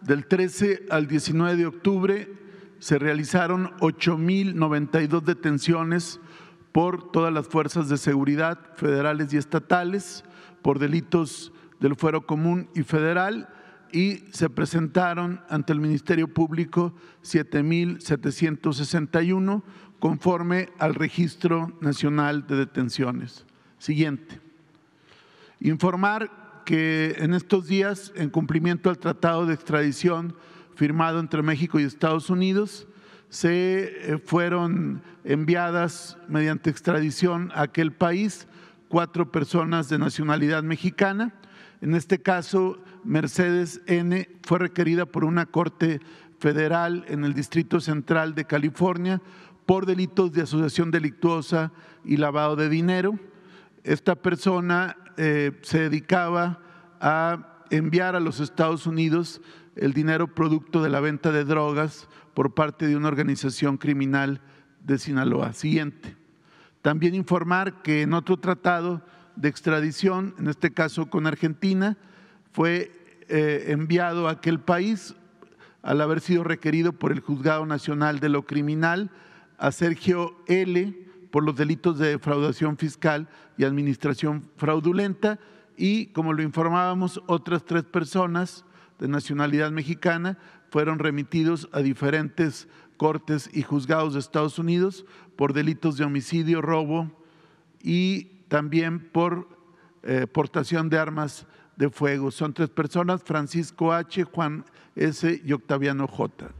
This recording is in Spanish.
del 13 al 19 de octubre se realizaron 8.092 detenciones por todas las fuerzas de seguridad federales y estatales por delitos del fuero común y federal y se presentaron ante el Ministerio Público 7.761 conforme al Registro Nacional de Detenciones. Siguiente. Informar que en estos días, en cumplimiento al tratado de extradición firmado entre México y Estados Unidos, se eh, fueron enviadas mediante extradición a aquel país cuatro personas de nacionalidad mexicana. En este caso, Mercedes N. fue requerida por una corte federal en el Distrito Central de California por delitos de asociación delictuosa y lavado de dinero. Esta persona eh, se dedicaba a enviar a los Estados Unidos el dinero producto de la venta de drogas por parte de una organización criminal de Sinaloa. Siguiente. También informar que en otro tratado de extradición, en este caso con Argentina, fue eh, enviado a aquel país al haber sido requerido por el Juzgado Nacional de lo Criminal a Sergio L., por los delitos de defraudación fiscal y administración fraudulenta y, como lo informábamos, otras tres personas de nacionalidad mexicana fueron remitidos a diferentes cortes y juzgados de Estados Unidos por delitos de homicidio, robo y también por eh, portación de armas de fuego. Son tres personas, Francisco H., Juan S. y Octaviano J.